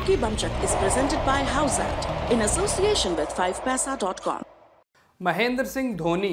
Chutki Bamchak is presented by Housat in association with 5paisa.com. Mahendra Singh Dhoni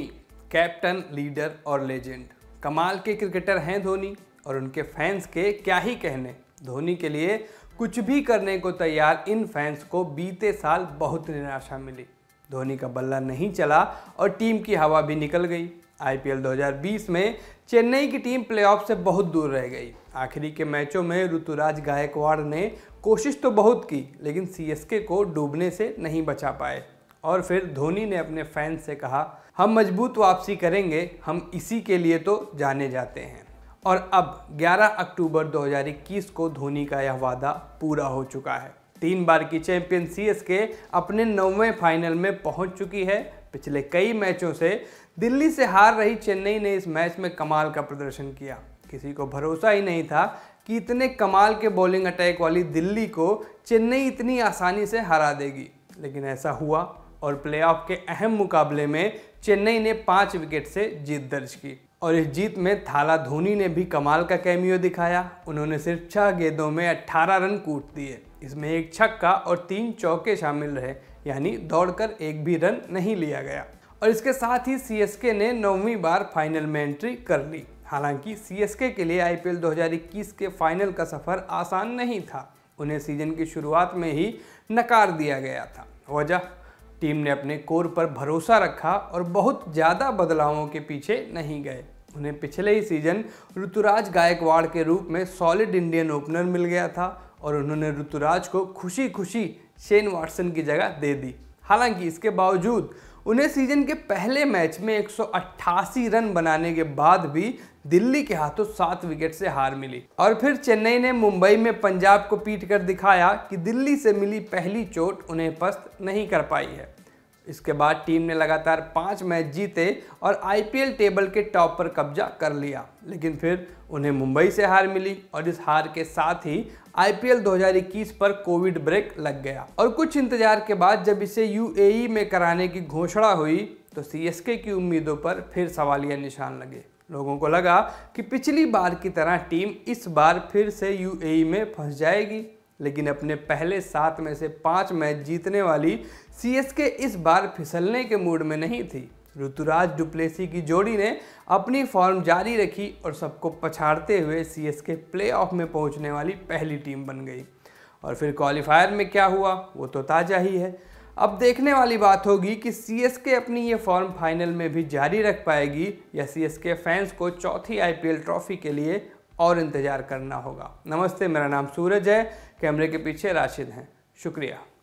captain leader और legend कमाल के cricketer हैं धोनी और उनके फैंस के क्या ही कहने धोनी के लिए कुछ भी करने को तैयार इन फैंस को बीते साल बहुत निराशा मिली धोनी का बल्ला नहीं चला और टीम की हवा भी निकल गई आईपीएल 2020 में चेन्नई की टीम प्लेऑफ से बहुत दूर रह गई आखिरी के मैचों में ऋतुराज गायकवाड़ ने कोशिश तो बहुत की लेकिन सी को डूबने से नहीं बचा पाए और फिर धोनी ने अपने फैंस से कहा हम मजबूत वापसी करेंगे हम इसी के लिए तो जाने जाते हैं और अब 11 अक्टूबर 2021 को धोनी का यह वादा पूरा हो चुका है तीन बार की चैंपियन सी के अपने नौवें फाइनल में पहुंच चुकी है पिछले कई मैचों से दिल्ली से हार रही चेन्नई ने इस मैच में कमाल का प्रदर्शन किया किसी को भरोसा ही नहीं था कि इतने कमाल के बॉलिंग अटैक वाली दिल्ली को चेन्नई इतनी आसानी से हरा देगी लेकिन ऐसा हुआ और प्लेऑफ के अहम मुकाबले में चेन्नई ने पाँच विकेट से जीत दर्ज की और इस जीत में थाला धोनी ने भी कमाल का कैमियो दिखाया उन्होंने सिर्फ छह गेंदों में 18 रन कूट दिए इसमें एक छक्का और तीन चौके शामिल रहे यानी दौड़कर एक भी रन नहीं लिया गया और इसके साथ ही सी ने नौवीं बार फाइनल में एंट्री कर ली हालांकि सी के लिए आई पी के फाइनल का सफ़र आसान नहीं था उन्हें सीजन की शुरुआत में ही नकार दिया गया था वजह टीम ने अपने कोर पर भरोसा रखा और बहुत ज़्यादा बदलावों के पीछे नहीं गए उन्हें पिछले ही सीजन ऋतुराज गायकवाड़ के रूप में सॉलिड इंडियन ओपनर मिल गया था और उन्होंने ऋतुराज को खुशी खुशी शेन वाटसन की जगह दे दी हालांकि इसके बावजूद उन्हें सीजन के पहले मैच में एक रन बनाने के बाद भी दिल्ली के हाथों सात विकेट से हार मिली और फिर चेन्नई ने मुंबई में पंजाब को पीट कर दिखाया कि दिल्ली से मिली पहली चोट उन्हें पस्त नहीं कर पाई है इसके बाद टीम ने लगातार पाँच मैच जीते और आईपीएल टेबल के टॉप पर कब्जा कर लिया लेकिन फिर उन्हें मुंबई से हार मिली और इस हार के साथ ही आईपीएल 2021 पर कोविड ब्रेक लग गया और कुछ इंतजार के बाद जब इसे यूएई में कराने की घोषणा हुई तो सीएसके की उम्मीदों पर फिर सवालिया निशान लगे लोगों को लगा कि पिछली बार की तरह टीम इस बार फिर से यूएई में फंस जाएगी लेकिन अपने पहले सात में से पाँच मैच जीतने वाली सी इस बार फिसलने के मूड में नहीं थी ऋतुराज डुप्लेसी की जोड़ी ने अपनी फॉर्म जारी रखी और सबको पछाड़ते हुए सी एस प्ले ऑफ में पहुंचने वाली पहली टीम बन गई और फिर क्वालिफायर में क्या हुआ वो तो ताज़ा ही है अब देखने वाली बात होगी कि सी एस के अपनी ये फॉर्म फाइनल में भी जारी रख पाएगी या सी एस के फैंस को चौथी एल ट्रॉफी के लिए और इंतज़ार करना होगा नमस्ते मेरा नाम सूरज है कैमरे के पीछे राशिद हैं शुक्रिया